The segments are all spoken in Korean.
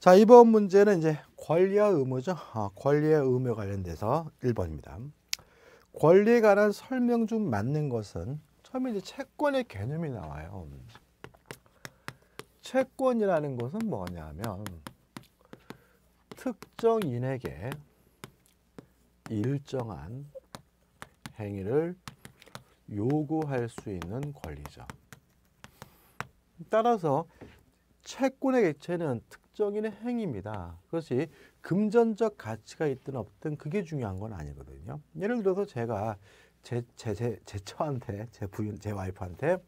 자, 이번 문제는 이제 권리와 의무죠. 아, 권리와 의무에 관련돼서 1번입니다. 권리에 관한 설명 중 맞는 것은 처음에 이제 채권의 개념이 나와요. 채권이라는 것은 뭐냐면 특정인에게 일정한 행위를 요구할 수 있는 권리죠. 따라서 채권의 개체는 적인 행위입니다. 그것이 금전적 가치가 있든 없든 그게 중요한 건 아니거든요. 예를 들어서 제가 제, 제, 제, 제 처한테, 제 부인, 제 와이프한테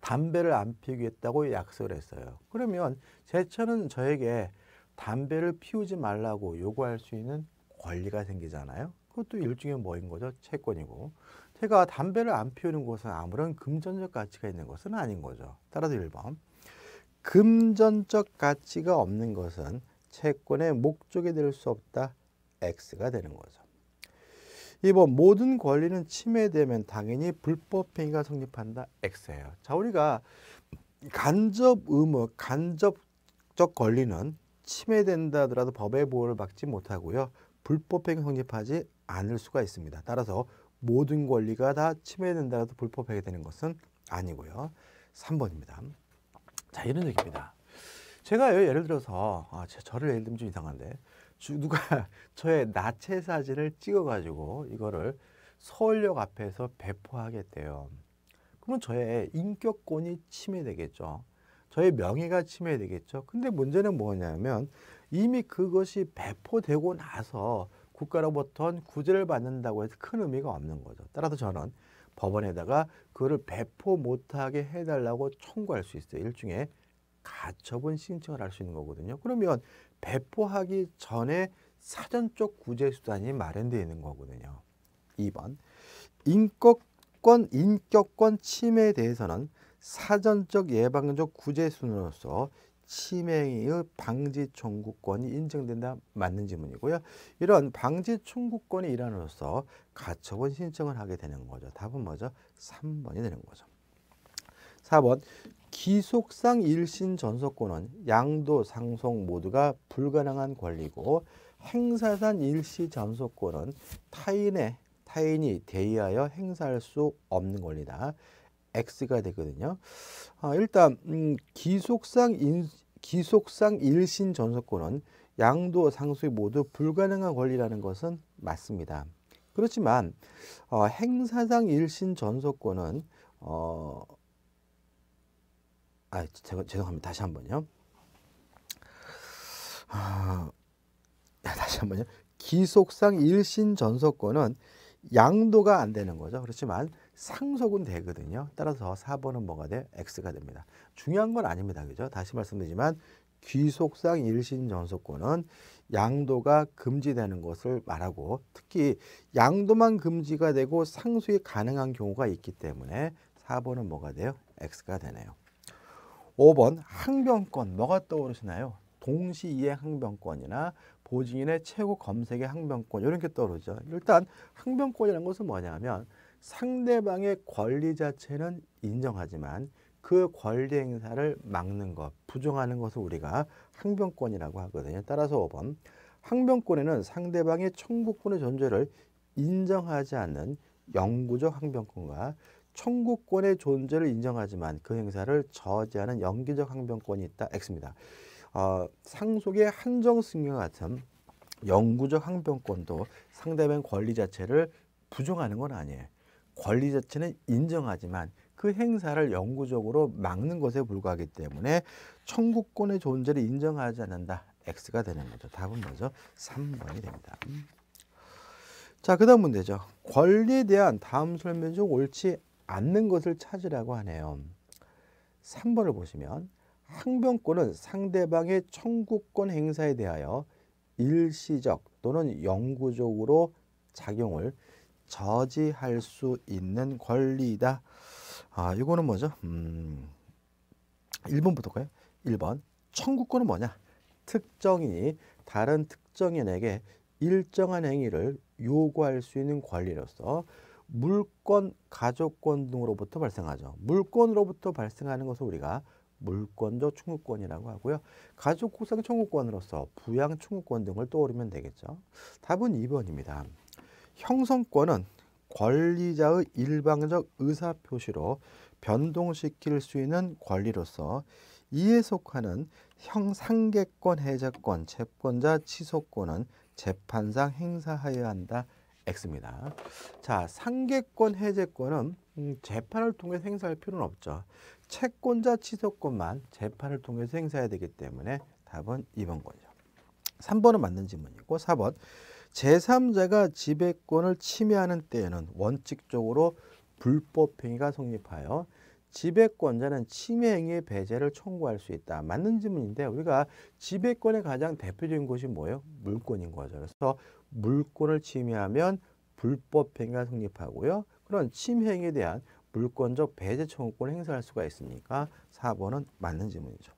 담배를 안 피우겠다고 약속을 했어요. 그러면 제 처는 저에게 담배를 피우지 말라고 요구할 수 있는 권리가 생기잖아요. 그것도 일종의 뭐인 거죠? 채권이고. 제가 담배를 안 피우는 것은 아무런 금전적 가치가 있는 것은 아닌 거죠. 따라서 1번. 금전적 가치가 없는 것은 채권의 목적이 될 수 없다. X가 되는 거죠. 2번 모든 권리는 침해되면 당연히 불법행위가 성립한다. X예요. 자 우리가 간접 의무, 간접적 권리는 침해된다 하더라도 법의 보호를 받지 못하고요. 불법행위 성립하지 않을 수가 있습니다. 따라서 모든 권리가 다 침해된다 해도 불법행위 되는 것은 아니고요. 3번입니다. 자 이런 얘기입니다. 제가 예를 들어서 아, 저를 예를 들면 좀 이상한데 누가 저의 나체 사진을 찍어가지고 이거를 서울역 앞에서 배포하겠대요. 그러면 저의 인격권이 침해되겠죠. 저의 명예가 침해되겠죠. 근데 문제는 뭐냐면 이미 그것이 배포되고 나서 국가로부터 구제를 받는다고 해서 큰 의미가 없는 거죠. 따라서 저는 법원에다가 그거를 배포 못하게 해달라고 청구할 수 있어요. 일종의 가처분 신청을 할 수 있는 거거든요. 그러면 배포하기 전에 사전적 구제수단이 마련되어 있는 거거든요. 2번 인권 인격권 침해에 대해서는 사전적 예방적 구제수단으로서 치매의 방지 청구권이 인정된다 맞는 지문이고요. 이런 방지 청구권의 일환으로서 가처분 신청을 하게 되는 거죠. 답은 뭐죠? 3번이 되는 거죠. 4번 기속상 일신 전속권은 양도 상속 모두가 불가능한 권리고 행사상 일시 전속권은 타인의 타인이 대의하여 행사할 수 없는 권리다. x가 되거든요. 아, 일단 음, 기속상 인, 기속상 일신 전속권은 양도 상수의 모두 불가능한 권리라는 것은 맞습니다. 그렇지만 어, 행사상 일신 전속권은 어, 아 제, 죄송합니다. 다시 한번요. 아, 아, 다시 한번요. 기속상 일신 전속권은 양도가 안 되는 거죠. 그렇지만 상속은 되거든요. 따라서 4번은 뭐가 돼? X가 됩니다. 중요한 건 아닙니다. 그죠? 다시 말씀드리지만 귀속상 일신전속권은 양도가 금지되는 것을 말하고 특히 양도만 금지가 되고 상속이 가능한 경우가 있기 때문에 4번은 뭐가 돼요? X가 되네요. 5번 항변권 뭐가 떠오르시나요? 동시이행 항변권이나 보증인의 최고 검색의 항변권 이런 게 떠오르죠. 일단 항변권이라는 것은 뭐냐면 상대방의 권리 자체는 인정하지만 그 권리 행사를 막는 것, 부정하는 것을 우리가 항변권이라고 하거든요. 따라서 5번 항변권에는 상대방의 청구권의 존재를 인정하지 않는 영구적 항변권과 청구권의 존재를 인정하지만 그 행사를 저지하는 영기적 항변권이 있다. X입니다. 어, 상속의 한정 승계과 같은 영구적 항변권도 상대방 의 권리 자체를 부정하는 건 아니에요. 권리 자체는 인정하지만 그 행사를 영구적으로 막는 것에 불과하기 때문에 청구권의 존재를 인정하지 않는다. X가 되는 거죠. 답은 뭐죠? 3번이 됩니다. 자, 그 다음 문제죠. 권리에 대한 다음 설명 중 옳지 않는 것을 찾으라고 하네요. 3번을 보시면 항변권은 상대방의 청구권 행사에 대하여 일시적 또는 영구적으로 작용을 저지할 수 있는 권리다. 아, 이거는 뭐죠? 음, 1번부터 가요. 1번. 청구권은 뭐냐? 특정인이 다른 특정인에게 일정한 행위를 요구할 수 있는 권리로서 물권, 가족권 등으로부터 발생하죠. 물권으로부터 발생하는 것을 우리가 물권적 청구권이라고 하고요. 가족 구상 청구권으로서 부양 청구권 등을 떠오르면 되겠죠. 답은 2번입니다. 형성권은 권리자의 일방적 의사표시로 변동시킬 수 있는 권리로서 이에 속하는 형상계권, 해제권, 채권자, 취소권은 재판상 행사하여야 한다. X입니다. 자, 상계권, 해제권은 음, 재판을 통해 행사할 필요는 없죠. 채권자 취소권만 재판을 통해 행사해야 되기 때문에 답은 2번 거죠. 3번은 맞는 질문이고 4번 제3자가 지배권을 침해하는 때에는 원칙적으로 불법행위가 성립하여 지배권자는 침해 행위의 배제를 청구할 수 있다. 맞는 질문인데 우리가 지배권의 가장 대표적인 것이 뭐예요? 물권인 거죠. 그래서 물권을 침해하면 불법행위가 성립하고요. 그런 침해 행위에 대한 물권적 배제 청구권을 행사할 수가 있으니까 4번은 맞는 질문이죠.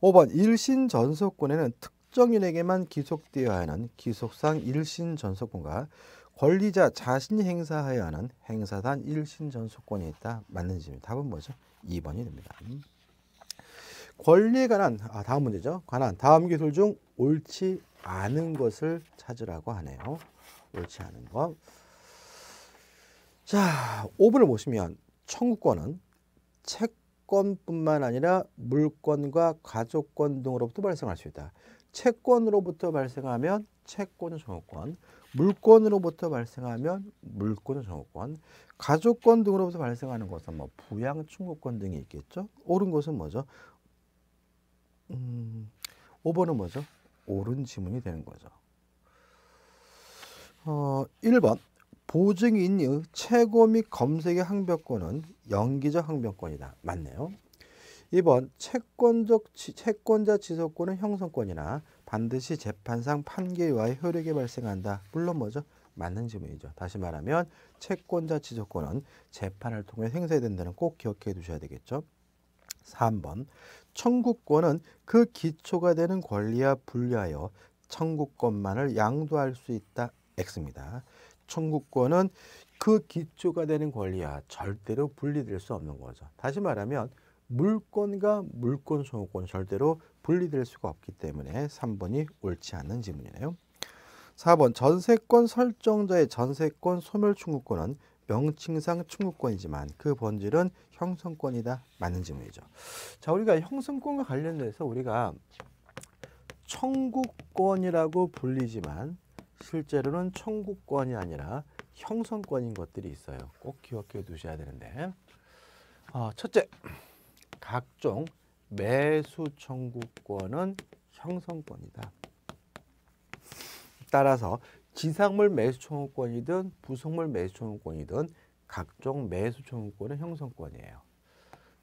5번 일신 전속권에는 특 특정인에게만 기속되어야 하는 기속상 일신 전속권과 권리자 자신이 행사하여야 하는 행사단 일신 전속권이 있다. 맞는지 답은 뭐죠? 2번이 됩니다. 권리에 관한 아, 다음 문제죠. 관한 다음 기술 중 옳지 않은 것을 찾으라고 하네요. 옳지 않은 것. 자, 5번을 보시면 청구권은 채권뿐만 아니라 물권과 가족권 등으로부터 발생할 수 있다. 채권으로부터 발생하면 채권 정호권, 물권으로부터 발생하면 물권 정호권, 가족권 등으로부터 발생하는 것은 뭐 부양 충고권 등이 있겠죠. 옳은 것은 뭐죠? 음, 5번은 뭐죠? 옳은 지문이 되는 거죠. 어, 1번 보증인의 최고 및 검색의 항변권은 연기적 항변권이다. 맞네요. 2번 채권적 채권자 지속권은 형성권이나 반드시 재판상 판결과의 효력이 발생한다. 물론 뭐죠? 맞는 질문이죠. 다시 말하면 채권자 지속권은 재판을 통해 행사된다는 꼭 기억해 두셔야 되겠죠. 3번 청구권은 그 기초가 되는 권리와 분리하여 청구권만을 양도할 수 있다. X입니다. 청구권은 그 기초가 되는 권리와 절대로 분리될 수 없는 거죠. 다시 말하면 물권과 물권 소유권 절대로 분리될 수가 없기 때문에 3번이 옳지 않는 질문이네요. 4번 전세권 설정자의 전세권 소멸 청구권은 명칭상 청구권이지만 그 본질은 형성권이다. 맞는 질문이죠. 자, 우리가 형성권과 관련돼서 우리가 청구권이라고 불리지만 실제로는 청구권이 아니라 형성권인 것들이 있어요. 꼭 기억해 두셔야 되는데. 아, 첫째, 각종 매수 청구권은 형성권이다. 따라서 지상물 매수 청구권이든 부속물 매수 청구권이든 각종 매수 청구권은 형성권이에요.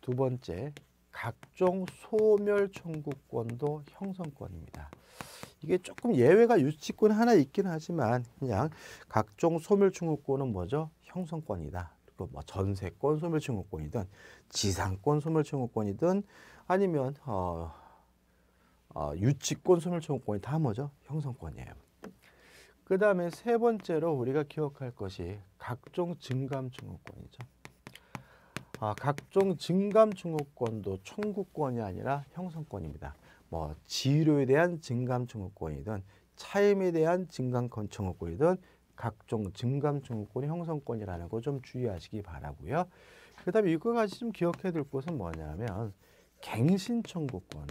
두 번째, 각종 소멸 청구권도 형성권입니다. 이게 조금 예외가 유치권 하나 있긴 하지만 그냥 각종 소멸 청구권은 뭐죠? 형성권이다. 또뭐 전세권 소멸청구권이든 지상권 소멸청구권이든 아니면 어, 어, 유치권 소멸청구권이 다 뭐죠? 형성권이에요. 그 다음에 세 번째로 우리가 기억할 것이 각종 증감청구권이죠. 아, 각종 증감청구권도 청구권이 아니라 형성권입니다. 뭐 지료에 대한 증감청구권이든 차임에 대한 증감청구권이든 각종 증감증후권의 형성권이라는 거 좀 주의하시기 바라고요. 그 다음에 이거 가지 좀 기억해야 될은 뭐냐면 갱신청구권은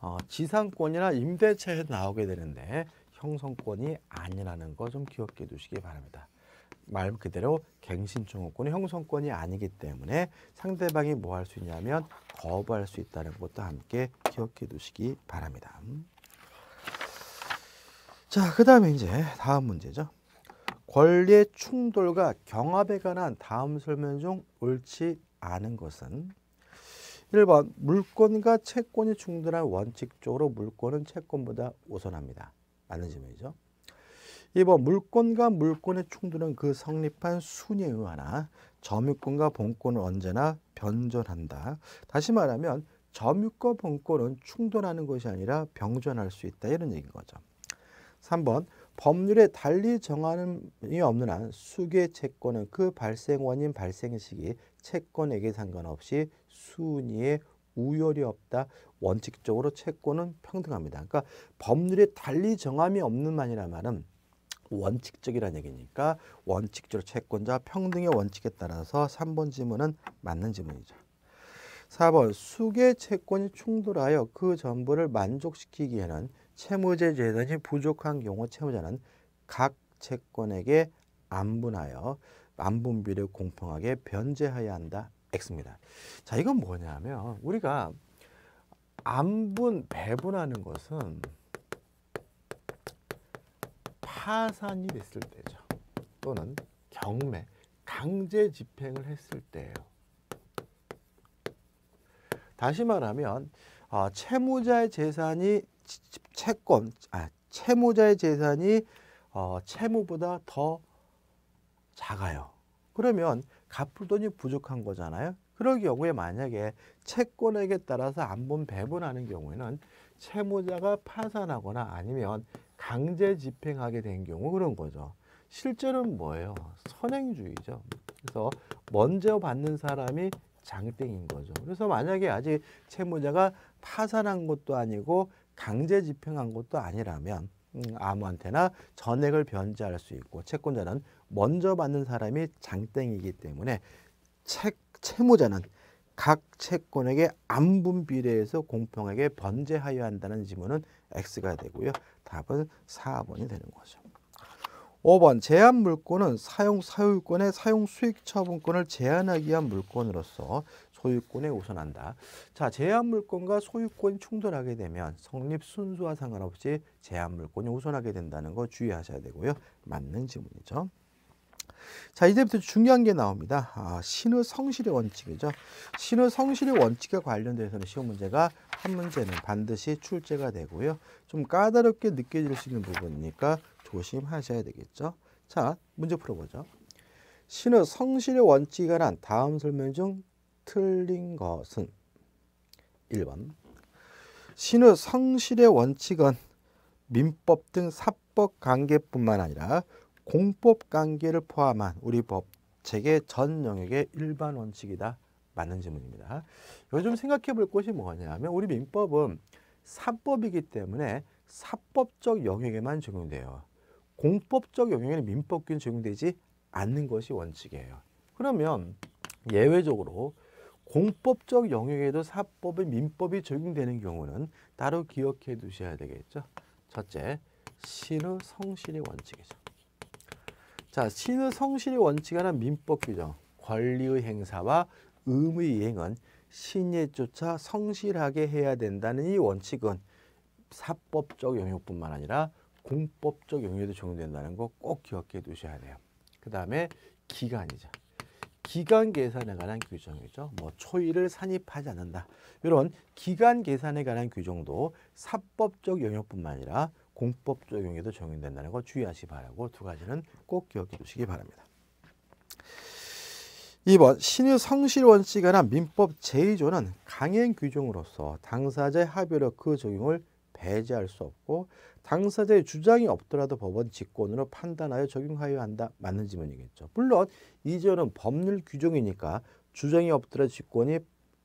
어, 지상권이나 임대차에 나오게 되는데 형성권이 아니라는 거 좀 기억해 두시기 바랍니다. 말 그대로 갱신청구권은 형성권이 아니기 때문에 상대방이 뭐 할 수 있냐면 거부할 수 있다는 것도 함께 기억해 두시기 바랍니다. 자, 그 다음에 이제 다음 문제죠. 권리의 충돌과 경합에 관한 다음 설명 중 옳지 않은 것은 1번 물권과 채권이 충돌한 원칙적으로 물권은 채권보다 우선합니다. 맞는 질문이죠. 2번 물권과 물권의 충돌은 그 성립한 순위에 의하나 점유권과 본권은 언제나 변전한다. 다시 말하면 점유권 본권은 충돌하는 것이 아니라 병전할 수 있다 이런 얘기인 거죠. 3번 법률에 달리 정하는 이 없는 한 수계 채권은 그 발생 원인 발생 시기 채권에게 상관없이 순위에 우열이 없다. 원칙적으로 채권은 평등합니다. 그러니까 법률에 달리 정함이 없는 만이라면은 원칙적이라는 얘기니까 원칙적으로 채권자 평등의 원칙에 따라서 3번 지문은 맞는 지문이죠. 4번 수계 채권이 충돌하여 그 전부를 만족시키기에는 채무제 재산이 부족한 경우 채무자는 각 채권에게 안분하여 안분비를 공평하게 변제해야 한다. X입니다. 자, 이건 뭐냐면 우리가 안분 배분하는 것은 파산이 됐을 때죠. 또는 경매, 강제 집행을 했을 때예요. 다시 말하면 어, 채무자의 재산이 채권, 아, 채무자의 재산이 어, 채무보다 더 작아요. 그러면 갚을 돈이 부족한 거잖아요. 그럴 경우에 만약에 채권액에 따라서 안본 배분하는 경우에는 채무자가 파산하거나 아니면 강제 집행하게 된 경우 그런 거죠. 실제는 뭐예요? 선행주의죠. 그래서 먼저 받는 사람이 장땡인 거죠. 그래서 만약에 아직 채무자가 파산한 것도 아니고 강제 집행한 것도 아니라면 음, 아무한테나 전액을 변제할 수 있고 채권자는 먼저 받는 사람이 장땡이기 때문에 채, 채무자는 각 채권에게 암분 비례해서 공평하게 변제하여야 한다는 지문은 X가 되고요. 답은 4번이 되는 거죠. 5번 제한 물권은 사용 사유권의 사용 수익 처분권을 제한하기 위한 물권으로서 소유권에 우선한다. 자, 제한물권과 소유권이 충돌하게 되면 성립 순수와 상관없이 제한물권이 우선하게 된다는 거 주의하셔야 되고요. 맞는 질문이죠. 자 이제부터 중요한 게 나옵니다. 아, 신의 성실의 원칙이죠. 신의 성실의 원칙에 관련돼서는 시험 문제가 한 문제는 반드시 출제가 되고요. 좀 까다롭게 느껴질 수 있는 부분이니까 조심하셔야 되겠죠. 자 문제 풀어보죠. 신의 성실의 원칙이란 다음 설명 중 틀린 것은 1번 신의 성실의 원칙은 민법 등 사법 관계뿐만 아니라 공법 관계를 포함한 우리 법책의 전 영역의 일반 원칙이다. 맞는 질문입니다. 요즘 생각해 볼 것이 뭐냐면 우리 민법은 사법이기 때문에 사법적 영역에만 적용돼요. 공법적 영역에는 민법균 적용되지 않는 것이 원칙이에요. 그러면 예외적으로 공법적 영역에도 사법의 민법이 적용되는 경우는 따로 기억해 두셔야 되겠죠. 첫째, 신의 성실의 원칙이죠. 자, 신의 성실의 원칙이라는 민법 규정, 권리의 행사와 의무의 이행은 신에 쫓아 성실하게 해야 된다는 이 원칙은 사법적 영역뿐만 아니라 공법적 영역에도 적용된다는 거 꼭 기억해 두셔야 돼요. 그 다음에 기간이죠. 기간 계산에 관한 규정이죠. 뭐 초의를 산입하지 않는다. 이런 기간 계산에 관한 규정도 사법적 영역뿐만 아니라 공법적 영역에도 적용된다는 거 주의하시기 바라고 두 가지는 꼭 기억해 두시기 바랍니다. 2번 신유 성실 원칙에 관한 민법 제2조는 강행 규정으로서 당사자의 합의로 그 적용을 배제할 수 없고 당사자의 주장이 없더라도 법원 직권으로 판단하여 적용하여야 한다. 맞는 지문이겠죠. 물론 이전은 법률 규정이니까 주장이 없더라도 직권이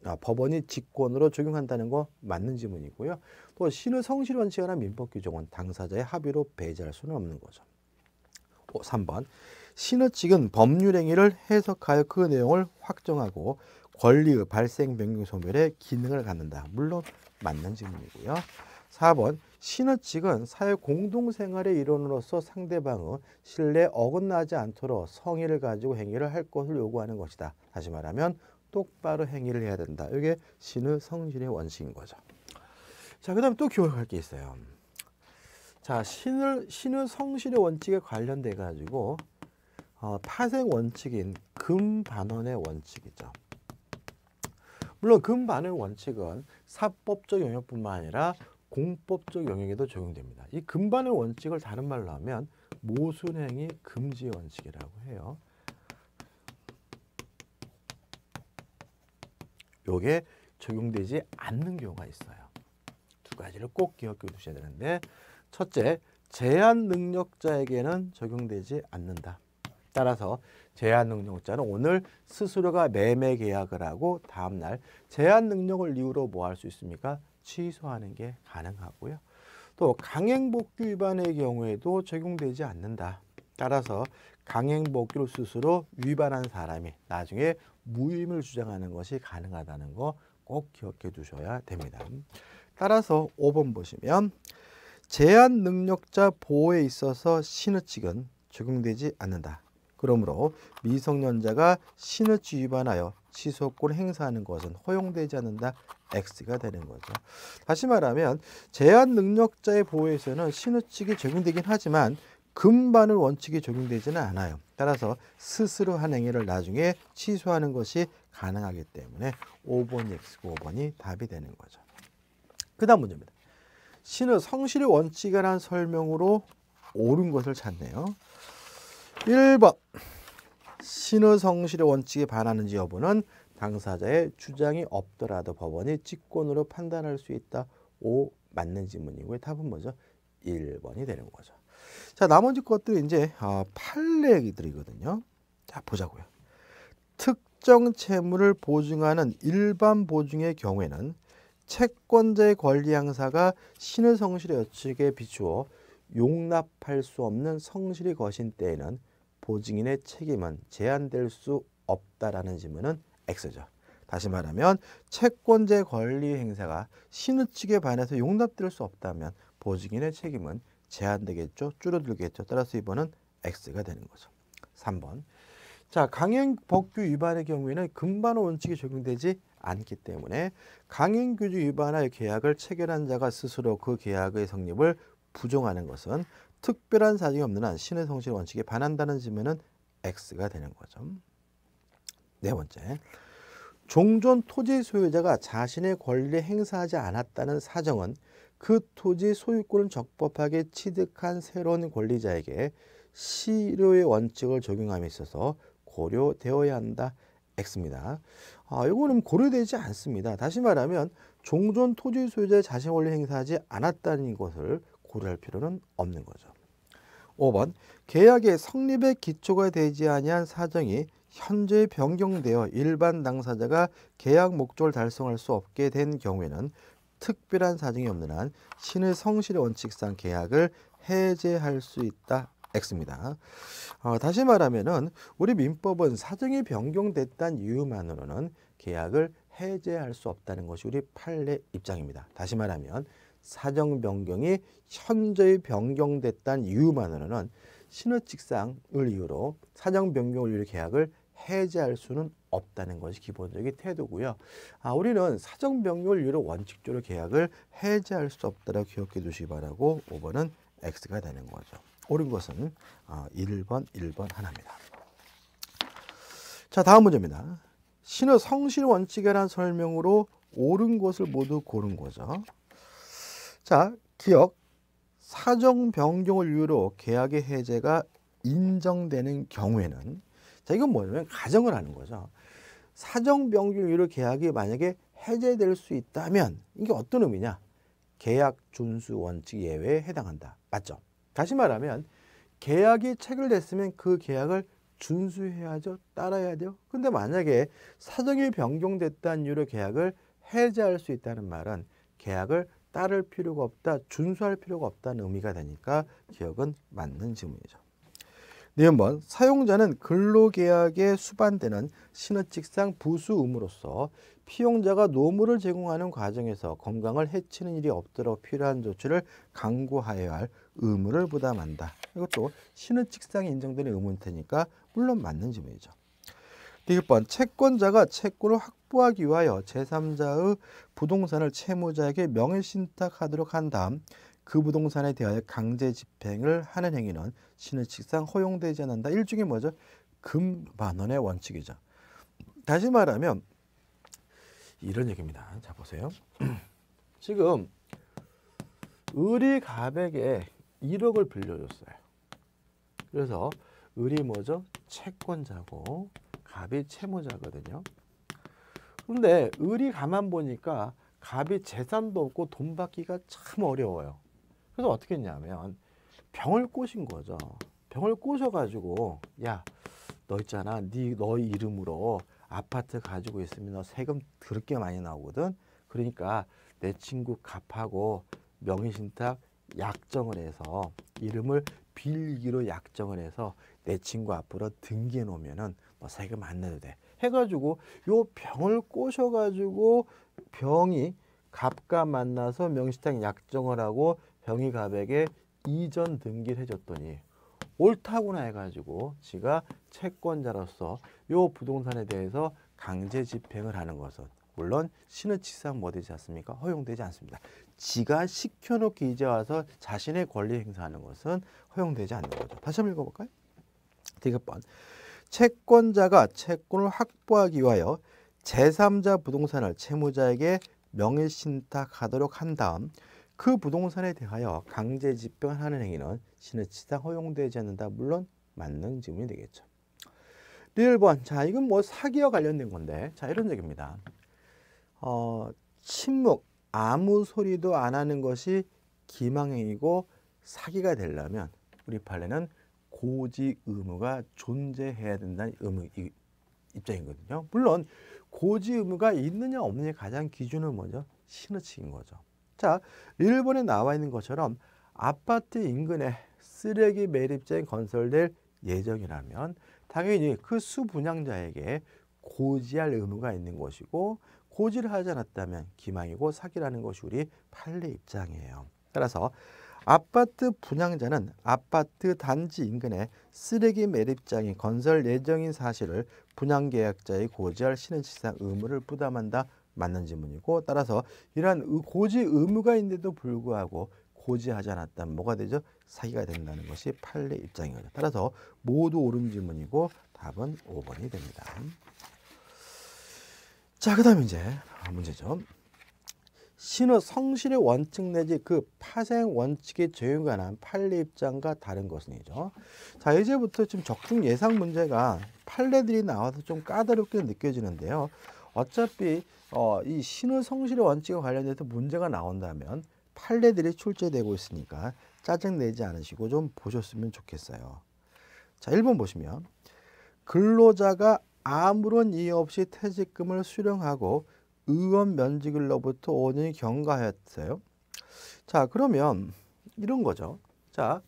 아, 법원이 직권으로 적용한다는 거 맞는 지문이고요. 또 신의 성실 원칙에 관한 민법 규정은 당사자의 합의로 배제할 수는 없는 거죠. 오, 3번 신의 측은 법률 행위를 해석하여 그 내용을 확정하고 권리의 발생, 변경, 소멸의 기능을 갖는다. 물론 맞는 질문이고요. 4번신의칙은 사회 공동생활의 일원으로서 상대방은 신뢰에 어긋나지 않도록 성의를 가지고 행위를 할 것을 요구하는 것이다. 다시 말하면 똑바로 행위를 해야 된다. 이게 신의 성질의 원칙인 거죠. 자, 그 다음에 또기억할게 있어요. 자, 신을, 신의 성실의 원칙에 관련돼 가지고 어, 파생 원칙인 금반원의 원칙이죠. 물론 금반원 원칙은 사법적 영역뿐만 아니라 공법적 영역에도 적용됩니다. 이 금반의 원칙을 다른 말로 하면 모순행위 금지 원칙이라고 해요. 요게 적용되지 않는 경우가 있어요. 두 가지를 꼭 기억해 두셔야 되는데 첫째, 제한 능력자에게는 적용되지 않는다. 따라서 제한 능력자는 오늘 스스로가 매매 계약을 하고 다음날 제한 능력을 이유로 뭐 할 수 있습니까? 취소하는 게 가능하고요. 또 강행복귀 위반의 경우에도 적용되지 않는다. 따라서 강행복귀로 스스로 위반한 사람이 나중에 무임을 주장하는 것이 가능하다는 거 꼭 기억해 두셔야 됩니다. 따라서 5번 보시면 제한 능력자 보호에 있어서 신의 측은 적용되지 않는다. 그러므로 미성년자가 신의치 위반하여 취소권 행사하는 것은 허용되지 않는다. X가 되는 거죠. 다시 말하면 제한 능력자의 보호에서는 신우칙이 적용되긴 하지만 금반을 원칙이 적용되지는 않아요. 따라서 스스로 한 행위를 나중에 취소하는 것이 가능하기 때문에 5번이 X고 5번이 답이 되는 거죠. 그 다음 문제입니다. 신의 성실의 원칙에 대한 설명으로 옳은 것을 찾네요. 1번 신의 성실의 원칙에 반하는지 여부는 당사자의 주장이 없더라도 법원이 직권으로 판단할 수 있다. 오 맞는 질문이고요. 답은 뭐죠? 1번이 되는 거죠. 자 나머지 것들이 이제 어, 판례들이거든요. 자 보자고요. 특정 채무를 보증하는 일반 보증의 경우에는 채권자의 권리 행사가 신의 성실의 여측에 비추어 용납할 수 없는 성실이 거신 때에는 보증인의 책임은 제한될 수 없다라는 질문은 X죠. 다시 말하면 채권제 권리 행사가 신우 측에 반해서 용납될 수 없다면 보증인의 책임은 제한되겠죠. 줄어들겠죠. 따라서 이번은 X가 되는 거죠. 3번. 자, 강행법규 위반의 경우에는 금반호 원칙이 적용되지 않기 때문에 강행규제 위반하 계약을 체결한 자가 스스로 그 계약의 성립을 부정하는 것은 특별한 사정이 없는 한 신의 성실 원칙에 반한다는 점에는 X가 되는 거죠. 네 번째, 종전 토지 소유자가 자신의 권리 행사하지 않았다는 사정은 그 토지 소유권을 적법하게 취득한 새로운 권리자에게 실효의 원칙을 적용함에 있어서 고려되어야 한다. X입니다. 아, 이거는 고려되지 않습니다. 다시 말하면 종전 토지 소유자의 자신 권리 행사하지 않았다는 것을 고려할 필요는 없는 거죠. 5번 계약의 성립의 기초가 되지 아니한 사정이 현재 변경되어 일반 당사자가 계약 목적을 달성할 수 없게 된 경우에는 특별한 사정이 없는 한 신의 성실의 원칙상 계약을 해제할 수 있다. X입니다. 어, 다시 말하면 우리 민법은 사정이 변경됐다는 이유만으로는 계약을 해제할 수 없다는 것이 우리 판례 입장입니다. 다시 말하면 사정 변경이 현저히 변경됐다는 이유만으로는 신의직상을 이유로 사정 변경을 이유로 계약을 해제할 수는 없다는 것이 기본적인 태도고요. 아, 우리는 사정 변경을 이유로 원칙적으로 계약을 해제할 수 없다라고 기억해 두시기 바라고 5번은 X가 되는 거죠. 옳은 것은 1번, 아, 1번 하나입니다. 자, 다음 문제입니다. 신의 성실 원칙에 대한 설명으로 옳은 것을 모두 고른 거죠. 자, 기억 사정 변경을 이유로 계약의 해제가 인정되는 경우에는 자, 이건 뭐냐면 가정을 하는 거죠. 사정 변경 이유로 계약이 만약에 해제될 수 있다면 이게 어떤 의미냐? 계약 준수 원칙 예외에 해당한다. 맞죠? 다시 말하면 계약이 체결됐으면 그 계약을 준수해야죠. 따라야 돼요. 근데 만약에 사정이 변경됐다는 이유로 계약을 해제할 수 있다는 말은 계약을 따를 필요가 없다, 준수할 필요가 없다는 의미가 되니까 기억은 맞는 지문이죠. 네번 사용자는 근로계약에 수반되는 신의칙상 부수 의무로서 피용자가 노무를 제공하는 과정에서 건강을 해치는 일이 없도록 필요한 조치를 강구하여야 할 의무를 부담한다. 이것도 신의칙상에 인정되는 의무일 테니까 물론 맞는 지문이죠. 1번 채권자가 채권을 확보하기 위하여 제3자의 부동산을 채무자에게 명예신탁하도록한 다음 그 부동산에 대하여 강제 집행을 하는 행위는 신의칙상 허용되지 않는다. 일종의 뭐죠? 금만원의 원칙이죠. 다시 말하면 이런 얘기입니다. 자 보세요. 지금 을이갑에게 1억을 빌려줬어요. 그래서 을이 뭐죠? 채권자고 갑이 채무자거든요. 근데 을이 가만 보니까 갑이 재산도 없고 돈 받기가 참 어려워요. 그래서 어떻게 했냐면 병을 꼬신 거죠. 병을 꼬셔가지고 야 너 있잖아 네너 이름으로 아파트 가지고 있으면 너 세금 그렇게 많이 나오거든. 그러니까 내 친구 갑하고 명의신탁 약정을 해서 이름을 빌기로 약정을 해서 내 친구 앞으로 등기해 놓으면은 뭐 세금 안 내도 돼. 해가지고 요 병을 꼬셔가지고 병이 갑과 만나서 명시탕 약정을 하고 병이 갑에게 이전 등기를 해줬더니 옳다구나 해가지고 지가 채권자로서 요 부동산에 대해서 강제 집행을 하는 것은 물론 신의치상뭐 되지 않습니까? 허용되지 않습니다. 지가 시켜놓고 이제 와서 자신의 권리 행사하는 것은 허용되지 않는 거죠. 다시 한번 읽어볼까요? 대급 번. 채권자가 채권을 확보하기 위하여 제3자 부동산을 채무자에게 명의신탁하도록 한 다음 그 부동산에 대하여 강제 집행하는 행위는 신의치상 허용되지 않는다. 물론 맞는 질문이 되겠죠. 리번자 네, 이건 뭐 사기와 관련된 건데 자 이런 얘기입니다. 어, 침묵, 아무 소리도 안 하는 것이 기망행위고 사기가 되려면 우리 판례는 고지 의무가 존재해야 된다는 의무 입장이거든요. 물론 고지 의무가 있느냐 없느냐 가장 기준은 뭐죠? 신의칙인 거죠. 자, 1번에 나와 있는 것처럼 아파트 인근에 쓰레기 매립장이 건설될 예정이라면 당연히 그 수분양자에게 고지할 의무가 있는 것이고 고지를 하지 않았다면 기망이고 사기라는 것이 우리 판례 입장이에요. 따라서 아파트 분양자는 아파트 단지 인근에 쓰레기 매립장이 건설 예정인 사실을 분양계약자의 고지할 신의시상 의무를 부담한다 맞는 질문이고 따라서 이러한 고지 의무가 있는데도 불구하고 고지하지 않았다면 뭐가 되죠? 사기가 된다는 것이 판례 입장인 거죠. 따라서 모두 옳은 질문이고 답은 5번이 됩니다. 자, 그 다음 이제 문제점 신의 성실의 원칙 내지 그 파생 원칙에 적용하는 판례 입장과 다른 것은이죠. 자, 이제부터 지금 적중 예상 문제가 판례들이 나와서 좀 까다롭게 느껴지는데요. 어차피 어, 이 신의 성실의 원칙과 관련해서 문제가 나온다면 판례들이 출제되고 있으니까 짜증내지 않으시고 좀 보셨으면 좋겠어요. 자, 1번 보시면 근로자가 아무런 이유 없이 퇴직금을 수령하고 의원 면직일로부터 5년이 경과했어요. 자, 그러면 이런 거죠. 자,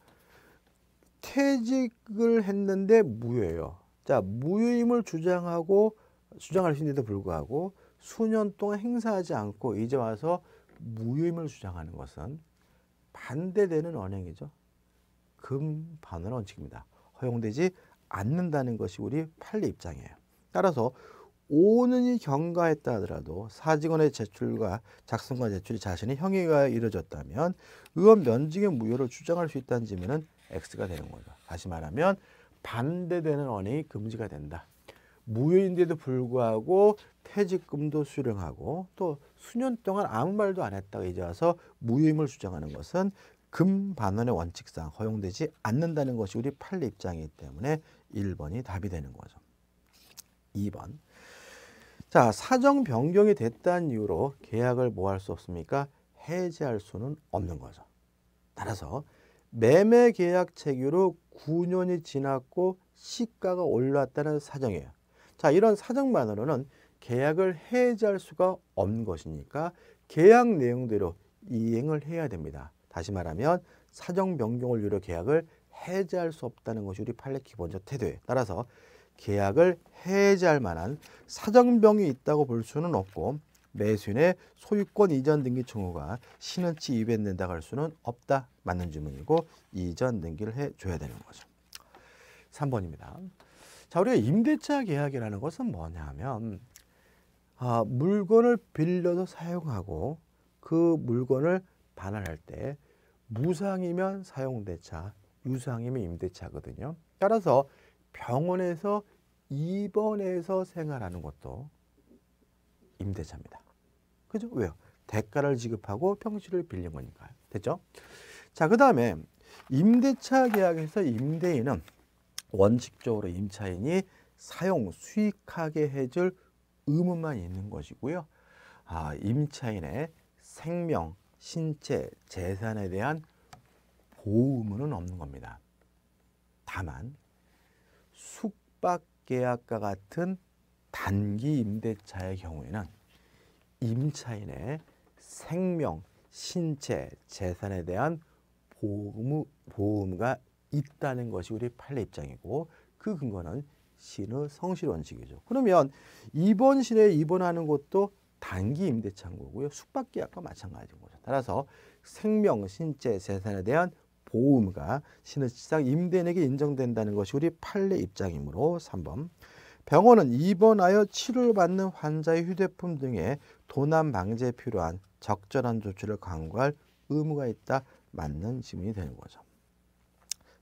퇴직을 했는데 무효예요. 자, 무효임을 주장하고 주장할 수 있는데도 불구하고 수년 동안 행사하지 않고 이제 와서 무효임을 주장하는 것은 반대되는 언행이죠. 금반원 원칙입니다. 허용되지 않는다는 것이 우리 판례 입장이에요. 따라서 오는이 경과했다 하더라도 사직원의 제출과 작성과 제출이 자신의 형의가 이루어졌다면 의원 면직의 무효를 주장할 수 있다는 지문은 X가 되는 거죠. 다시 말하면 반대되는 원이 금지가 된다. 무효인데도 불구하고 퇴직금도 수령하고 또 수년 동안 아무 말도 안 했다가 이제 와서 무효임을 주장하는 것은 금반원의 원칙상 허용되지 않는다는 것이 우리 판례 입장이기 때문에 1번이 답이 되는 거죠. 2번 자, 사정 변경이 됐다는 이유로 계약을 뭐 할 수 없습니까? 해지할 수는 없는 거죠. 따라서 매매 계약 체결로 9년이 지났고 시가가 올랐다는 사정이에요. 자, 이런 사정만으로는 계약을 해지할 수가 없는 것이니까 계약 내용대로 이행을 해야 됩니다. 다시 말하면 사정 변경을 유료 계약을 해지할 수 없다는 것이 우리 판례 기본적 태도예요. 따라서 계약을 해제할 만한 사정병이 있다고 볼 수는 없고 매수인의 소유권 이전 등기 청구가 신원치 위에된다고할 수는 없다. 맞는 질문이고 이전 등기를 해줘야 되는 거죠. 3번입니다. 자 우리가 임대차 계약이라는 것은 뭐냐 면 아, 물건을 빌려서 사용하고 그 물건을 반환할 때 무상이면 사용대차, 유상이면 임대차거든요. 따라서 병원에서 2번에서 생활하는 것도 임대차입니다. 그죠? 왜요? 대가를 지급하고 평수를 빌린 거니까요. 됐죠? 자, 그 다음에 임대차 계약에서 임대인은 원칙적으로 임차인이 사용 수익하게 해줄 의무만 있는 것이고요. 아, 임차인의 생명, 신체, 재산에 대한 보호 의무는 없는 겁니다. 다만 숙박 계약과 같은 단기 임대차의 경우에는 임차인의 생명, 신체, 재산에 대한 보험, 보험가 있다는 것이 우리 판례 입장이고 그 근거는 신의 성실 원칙이죠. 그러면 입원 신에 입원하는 것도 단기 임대차인 거고요. 숙박계약과 마찬가지인 거죠. 따라서 생명, 신체, 재산에 대한 보험가 신의상 임대인에게 인정된다는 것이 우리 판례 입장이므로 3번 병원은 입원하여 치료를 받는 환자의 휴대폰 등에 도난 방지에 필요한 적절한 조치를 강구할 의무가 있다. 맞는 지문이 되는 거죠.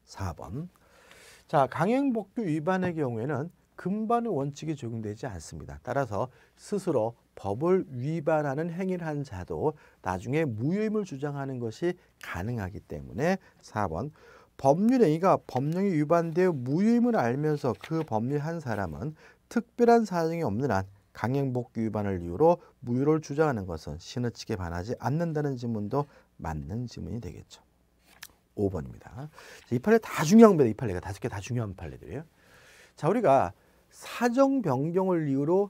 4번 자 강행복규 위반의 경우에는 금반의 원칙이 적용되지 않습니다. 따라서 스스로 법을 위반하는 행위를 한 자도 나중에 무효임을 주장하는 것이 가능하기 때문에 4번 법률 행위가 법령에 위반되어 무효임을 알면서 그 법률 한 사람은 특별한 사정이 없는 한 강행복귀 위반을 이유로 무효를 주장하는 것은 신의칙에 반하지 않는다는 지문도 맞는 지문이 되겠죠. 5번입니다. 이 판례 다 중요한 겁니다. 이 판례가 다섯 개 다 중요한 판례들이에요. 자, 우리가 사정 변경을 이유로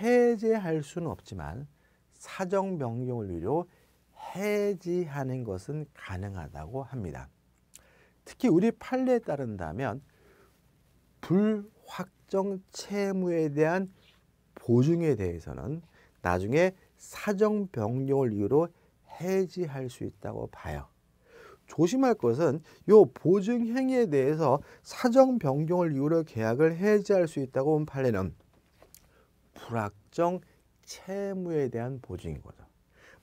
해제할 수는 없지만 사정 변경을 위로 해지하는 것은 가능하다고 합니다. 특히 우리 판례에 따른다면 불확정 채무에 대한 보증에 대해서는 나중에 사정 변경을 이유로 해지할 수 있다고 봐요. 조심할 것은 요 보증 행위에 대해서 사정 변경을 이유로 계약을 해지할 수 있다고 본 판례는 불확정 채무에 대한 보증인 거죠.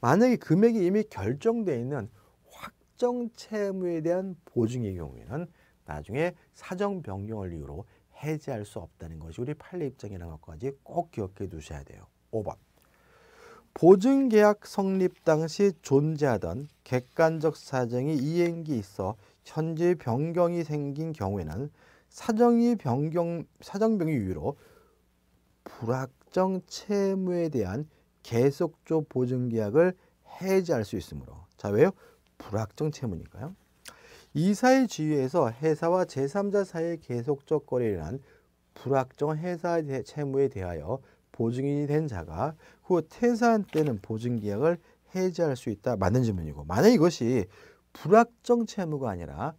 만약에 금액이 이미 결정되어 있는 확정 채무에 대한 보증의 경우에는 나중에 사정 변경을 이유로 해제할 수 없다는 것이 우리 판례 입장이라는 것까지 꼭 기억해 두셔야 돼요. 5번. 보증계약 성립 당시 존재하던 객관적 사정이 이행기 있어 현재 변경이 생긴 경우에는 사정이 변경 사정 변경 이유로 불확 특정 채무에 대한 계속조 보증계약을 해지할 수 있으므로 자 왜요? 불확정 채무니까요. 이사의 지위에서 회사와 제3자 사이의 계속적 거래란 불확정 회사 채무에 대하여 보증인이 된 자가 후 퇴사한 때는 보증계약을 해지할 수 있다. 맞는 질문이고 만약 이것이 불확정 채무가 아니라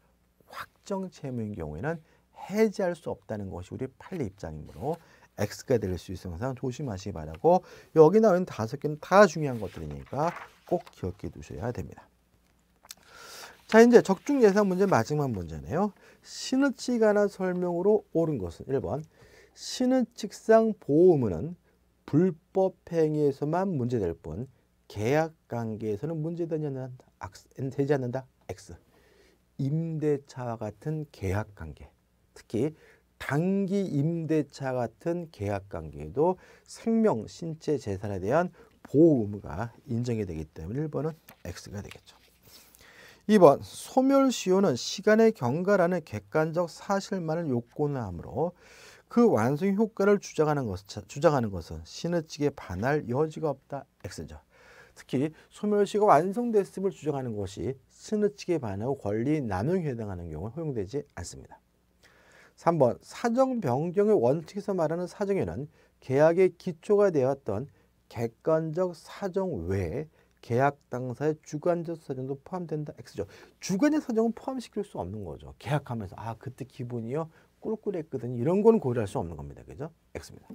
확정 채무인 경우에는 해지할 수 없다는 것이 우리 판례 입장이므로 X가 될 수 있는 항상 조심하시기 바라고 여기 나오는 다섯 개는 다 중요한 것들이니까 꼭 기억해 두셔야 됩니다. 자 이제 적중 예상 문제 마지막 문제네요. 신의 치가나 설명으로 옳은 것은 1번 신의 직상 보험은 불법 행위에서만 문제될 뿐 계약 관계에서는 문제되지 않는다. 되지 않는다. X. 임대차와 같은 계약 관계. 특히 단기 임대차 같은 계약 관계에도 생명, 신체, 재산에 대한 보호 의무가 인정이 되기 때문에 1번은 X가 되겠죠. 2번 소멸시효는 시간의 경과라는 객관적 사실만을 요건하므로 그 완성 효과를 주장하는, 것, 주장하는 것은 신의측에 반할 여지가 없다. X죠. 특히 소멸시효가 완성됐음을 주장하는 것이 신의측에 반하고 권리 남용에 해당하는 경우는 허용되지 않습니다. 3번 사정 변경의 원칙에서 말하는 사정에는 계약의 기초가 되었던 객관적 사정 외에 계약 당사의 주관적 사정도 포함된다. X죠. 주관적 사정은 포함시킬 수 없는 거죠. 계약하면서 아 그때 기분이요 꿀꿀했거든요. 이런 건 고려할 수 없는 겁니다. 그죠? X입니다.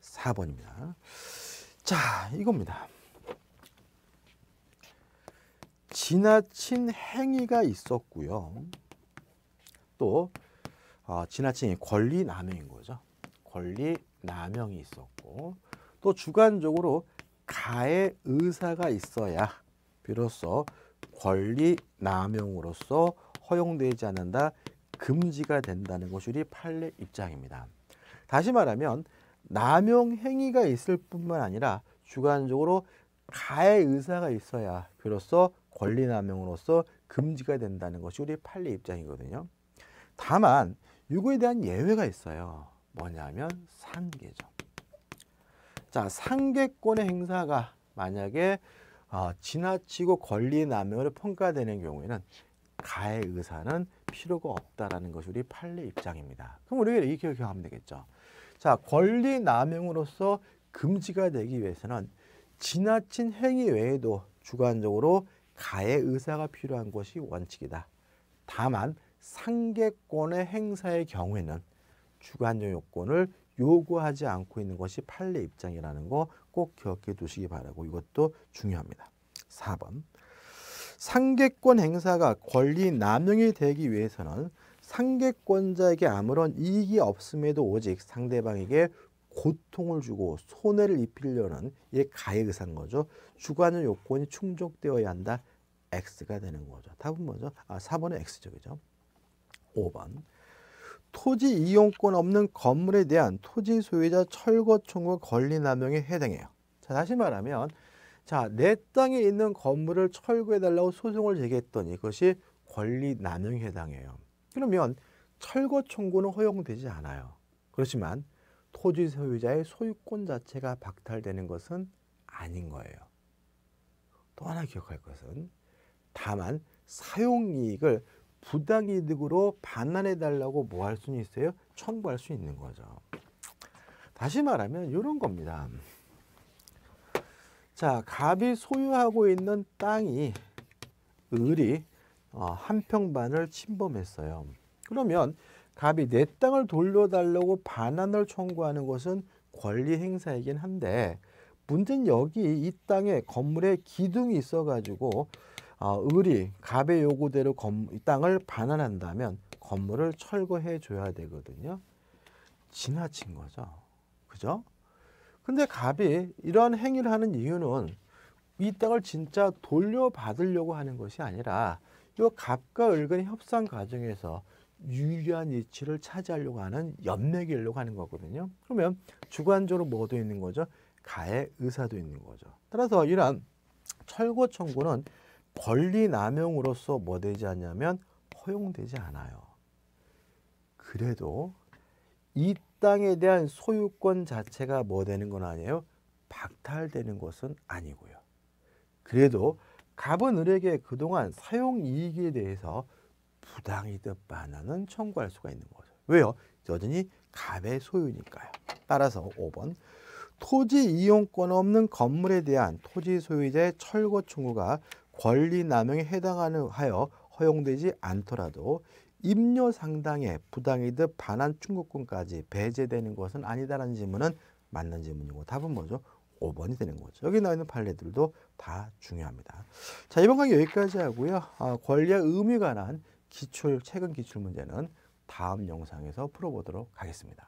4번입니다. 자 이겁니다. 지나친 행위가 있었고요. 또 어, 지나친 권리 남용인 거죠. 권리 남용이 있었고 또 주관적으로 가해 의사가 있어야 비로소 권리 남용으로서 허용되지 않는다 금지가 된다는 것이 우리 판례 입장입니다. 다시 말하면 남용 행위가 있을 뿐만 아니라 주관적으로 가해 의사가 있어야 비로소 권리 남용으로서 금지가 된다는 것이 우리 판례 입장이거든요. 다만 이거에 대한 예외가 있어요. 뭐냐면 상계죠. 자, 상계권의 행사가 만약에 어, 지나치고 권리 남용으로 평가되는 경우에는 가해 의사는 필요가 없다라는 것이 우리 판례 입장입니다. 그럼 우리가 이렇게 기억하면 되겠죠. 자, 권리 남용으로서 금지가 되기 위해서는 지나친 행위 외에도 주관적으로 가해 의사가 필요한 것이 원칙이다. 다만 상계권의 행사의 경우에는 주관요건을 요구하지 않고 있는 것이 판례 입장이라는 거 꼭 기억해 두시기 바라고 이것도 중요합니다. 4번 상계권 행사가 권리 남용이 되기 위해서는 상계권자에게 아무런 이익이 없음에도 오직 상대방에게 고통을 주고 손해를 입히려는 이 예, 가해 의사인 거죠. 주관의 요건이 충족되어야 한다. X가 되는 거죠. 답은 뭐죠? 아, 4번은 X죠. 그죠? 5번 토지 이용권 없는 건물에 대한 토지 소유자 철거 청구 권리 남용에 해당해요. 자, 다시 말하면 자, 내 땅에 있는 건물을 철거해 달라고 소송을 제기했더니 그것이 권리 남용에 해당해요. 그러면 철거 청구는 허용되지 않아요. 그렇지만 토지 소유자의 소유권 자체가 박탈되는 것은 아닌 거예요. 또 하나 기억할 것은 다만 사용 이익을 부당이득으로 반환해달라고 뭐 할 수는 있어요? 청구할 수 있는 거죠. 다시 말하면 이런 겁니다. 자, 갑이 소유하고 있는 땅이 을이 어, 한 평반을 침범했어요. 그러면 갑이 내 땅을 돌려달라고 반환을 청구하는 것은 권리 행사이긴 한데 문제는 여기 이 땅에 건물에 기둥이 있어가지고 어, 을이 갑의 요구대로 건, 땅을 반환한다면 건물을 철거해 줘야 되거든요. 지나친 거죠. 그죠? 근데 갑이 이런 행위를 하는 이유는 이 땅을 진짜 돌려받으려고 하는 것이 아니라 이 갑과 을간 협상 과정에서 유리한 위치를 차지하려고 하는 연맥이려고 하는 거거든요. 그러면 주관적으로 뭐도 있는 거죠? 가의 의사도 있는 거죠. 따라서 이러한 철거 청구는 권리 남용으로서 뭐 되지 않냐면 허용되지 않아요. 그래도 이 땅에 대한 소유권 자체가 뭐 되는 건 아니에요. 박탈되는 것은 아니고요. 그래도 갑은 을에게 그동안 사용이익에 대해서 부당이득 반환은 청구할 수가 있는 거죠. 왜요? 여전히 갑의 소유니까요. 따라서 5번 토지 이용권 없는 건물에 대한 토지 소유자의 철거 청구가 권리 남용에 해당하는 하여 허용되지 않더라도 임료 상당의 부당이득 반환 충족권까지 배제되는 것은 아니다라는 질문은 맞는 질문이고 답은 뭐죠? 5번이 되는 거죠. 여기 나와 있는 판례들도 다 중요합니다. 자, 이번 강의 여기까지 하고요. 아, 권리와 의미에 관한 기출, 최근 기출 문제는 다음 영상에서 풀어보도록 하겠습니다.